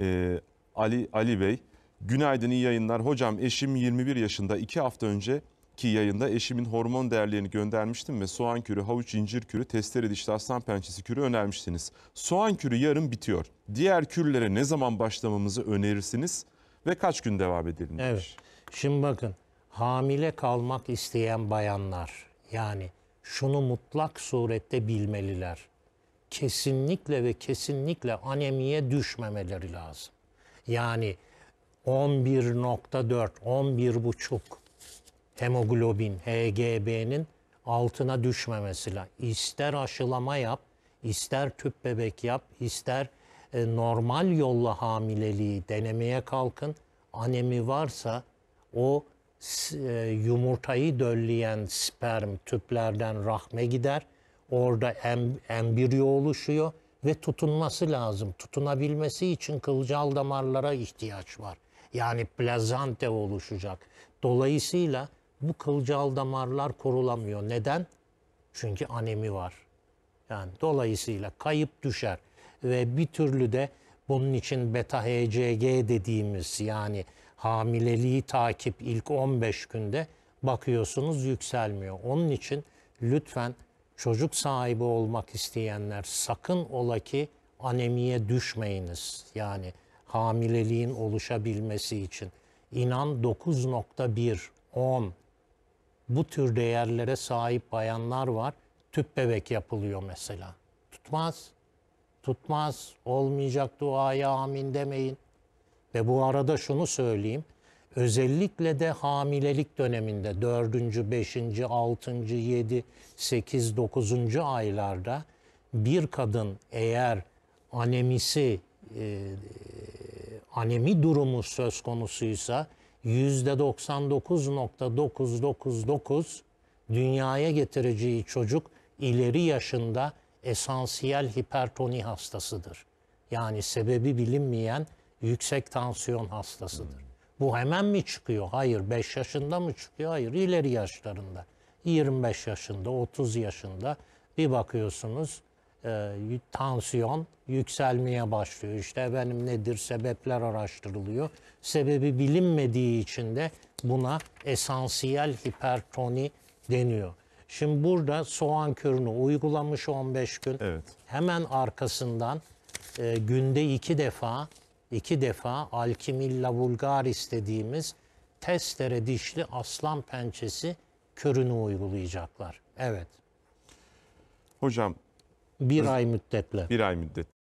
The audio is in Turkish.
e, Ali Ali Bey. Günaydın iyi yayınlar. Hocam eşim 21 yaşında iki hafta önceki yayında eşimin hormon değerlerini göndermiştim ve soğan kürü, havuç incir kürü, testere dişli aslan pençesi kürü önermiştiniz. Soğan kürü yarın bitiyor. Diğer kürlere ne zaman başlamamızı önerirsiniz ve kaç gün devam edelim? Evet. Şimdi bakın hamile kalmak isteyen bayanlar yani şunu mutlak surette bilmeliler kesinlikle ve kesinlikle anemiye düşmemeleri lazım. Yani 11.4, 11.5 hemoglobin, HGB'nin altına düşmemesi lazım. İster aşılama yap, ister tüp bebek yap, ister e, normal yolla hamileliği denemeye kalkın. Anemi varsa o e, yumurtayı dölleyen sperm tüplerden rahme gider Orada em, embriyo oluşuyor ve tutunması lazım. Tutunabilmesi için kılcal damarlara ihtiyaç var. Yani plazante oluşacak. Dolayısıyla bu kılcal damarlar korulamıyor. Neden? Çünkü anemi var. Yani dolayısıyla kayıp düşer ve bir türlü de bunun için beta HCG dediğimiz yani hamileliği takip ilk 15 günde bakıyorsunuz yükselmiyor. Onun için lütfen çocuk sahibi olmak isteyenler sakın ola ki anemiye düşmeyiniz. Yani hamileliğin oluşabilmesi için. İnan 9.1, 10 bu tür değerlere sahip bayanlar var. Tüp bebek yapılıyor mesela. Tutmaz. Tutmaz. Olmayacak duaya amin demeyin. Ve bu arada şunu söyleyeyim. Özellikle de hamilelik döneminde 4. 5. 6. 7. 8. 9. aylarda bir kadın eğer anemisi e, anemi durumu söz konusuysa %99.999 dünyaya getireceği çocuk ileri yaşında esansiyel hipertoni hastasıdır. Yani sebebi bilinmeyen yüksek tansiyon hastasıdır. Bu hemen mi çıkıyor? Hayır. 5 yaşında mı çıkıyor? Hayır. İleri yaşlarında. 25 yaşında, 30 yaşında bir bakıyorsunuz e, tansiyon yükselmeye başlıyor. İşte benim nedir sebepler araştırılıyor. Sebebi bilinmediği için de buna esansiyel hipertoni deniyor. Şimdi burada soğan kürünü uygulamış 15 gün. Evet. Hemen arkasından e, günde iki defa iki defa Alkimilla vulgaris dediğimiz testere dişli aslan pençesi körünü uygulayacaklar. Evet. Hocam. Bir ay müddetle. Bir ay müddet.